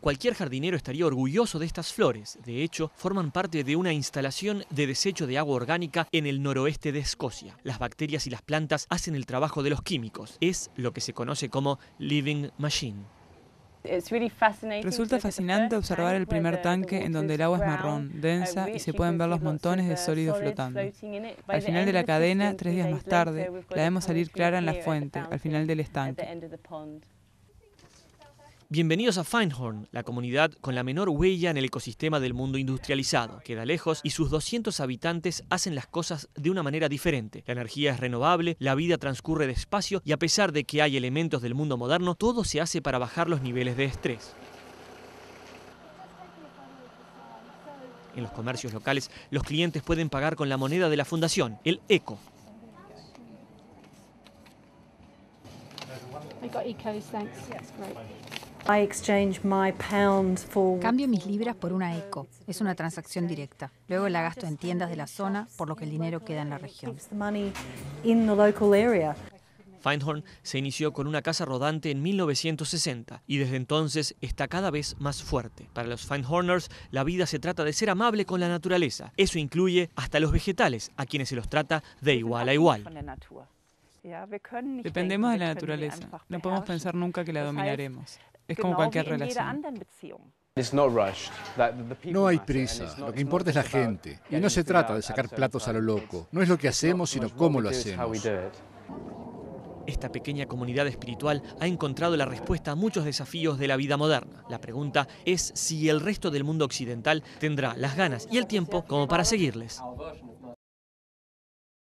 Cualquier jardinero estaría orgulloso de estas flores. De hecho, forman parte de una instalación de desecho de agua orgánica en el noroeste de Escocia. Las bacterias y las plantas hacen el trabajo de los químicos. Es lo que se conoce como living machine. Resulta fascinante observar el primer tanque en donde el agua es marrón, uh, densa y se pueden ver los montones de sólido flotando. Al final de la cadena, tres días más tarde, la vemos salir clara en la fuente, al final del estanque. Bienvenidos a Finehorn, la comunidad con la menor huella en el ecosistema del mundo industrializado. Queda lejos y sus 200 habitantes hacen las cosas de una manera diferente. La energía es renovable, la vida transcurre despacio y a pesar de que hay elementos del mundo moderno, todo se hace para bajar los niveles de estrés. En los comercios locales, los clientes pueden pagar con la moneda de la fundación, el ECO, Cambio mis libras por una eco. Es una transacción directa. Luego la gasto en tiendas de la zona, por lo que el dinero queda en la región. Feinhorn se inició con una casa rodante en 1960 y desde entonces está cada vez más fuerte. Para los Feinhorners, la vida se trata de ser amable con la naturaleza. Eso incluye hasta los vegetales, a quienes se los trata de igual a igual. Dependemos de la naturaleza. No podemos pensar nunca que la dominaremos. Es como cualquier relación. No hay prisa, lo que importa es la gente. Y no se trata de sacar platos a lo loco, no es lo que hacemos, sino cómo lo hacemos. Esta pequeña comunidad espiritual ha encontrado la respuesta a muchos desafíos de la vida moderna. La pregunta es si el resto del mundo occidental tendrá las ganas y el tiempo como para seguirles.